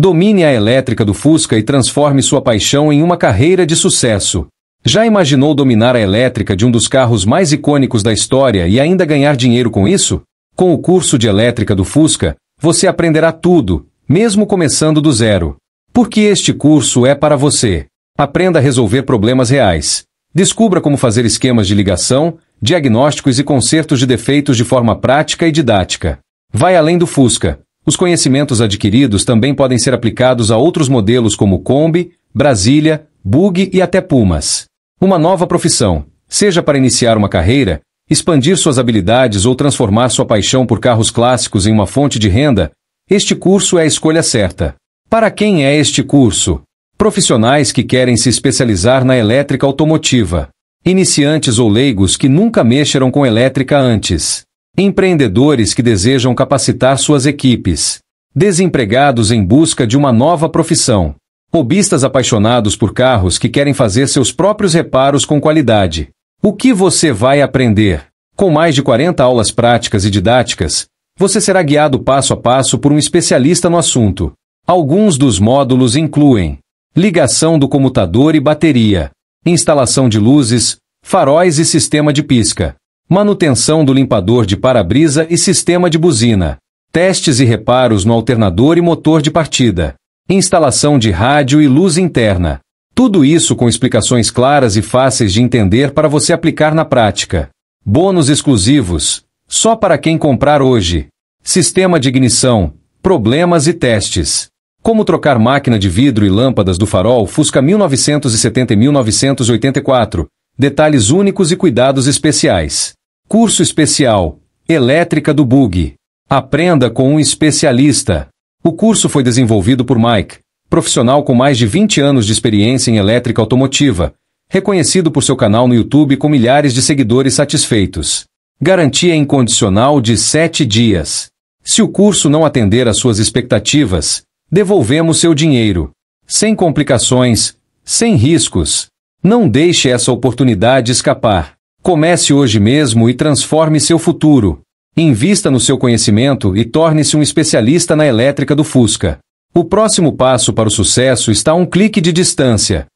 Domine a elétrica do Fusca e transforme sua paixão em uma carreira de sucesso. Já imaginou dominar a elétrica de um dos carros mais icônicos da história e ainda ganhar dinheiro com isso? Com o curso de elétrica do Fusca, você aprenderá tudo, mesmo começando do zero. Porque este curso é para você. Aprenda a resolver problemas reais. Descubra como fazer esquemas de ligação, diagnósticos e consertos de defeitos de forma prática e didática. Vai além do Fusca. Os conhecimentos adquiridos também podem ser aplicados a outros modelos como Kombi, Brasília, Bug e até Pumas. Uma nova profissão, seja para iniciar uma carreira, expandir suas habilidades ou transformar sua paixão por carros clássicos em uma fonte de renda, este curso é a escolha certa. Para quem é este curso? Profissionais que querem se especializar na elétrica automotiva. Iniciantes ou leigos que nunca mexeram com elétrica antes empreendedores que desejam capacitar suas equipes, desempregados em busca de uma nova profissão, hobistas apaixonados por carros que querem fazer seus próprios reparos com qualidade. O que você vai aprender? Com mais de 40 aulas práticas e didáticas, você será guiado passo a passo por um especialista no assunto. Alguns dos módulos incluem ligação do comutador e bateria, instalação de luzes, faróis e sistema de pisca, manutenção do limpador de para-brisa e sistema de buzina, testes e reparos no alternador e motor de partida, instalação de rádio e luz interna. Tudo isso com explicações claras e fáceis de entender para você aplicar na prática. Bônus exclusivos, só para quem comprar hoje. Sistema de ignição, problemas e testes. Como trocar máquina de vidro e lâmpadas do farol Fusca 1970 e 1984. Detalhes únicos e cuidados especiais. Curso especial Elétrica do Bug. Aprenda com um especialista. O curso foi desenvolvido por Mike, profissional com mais de 20 anos de experiência em elétrica automotiva, reconhecido por seu canal no YouTube com milhares de seguidores satisfeitos. Garantia incondicional de 7 dias. Se o curso não atender às suas expectativas, devolvemos seu dinheiro. Sem complicações, sem riscos. Não deixe essa oportunidade escapar. Comece hoje mesmo e transforme seu futuro. Invista no seu conhecimento e torne-se um especialista na elétrica do Fusca. O próximo passo para o sucesso está a um clique de distância.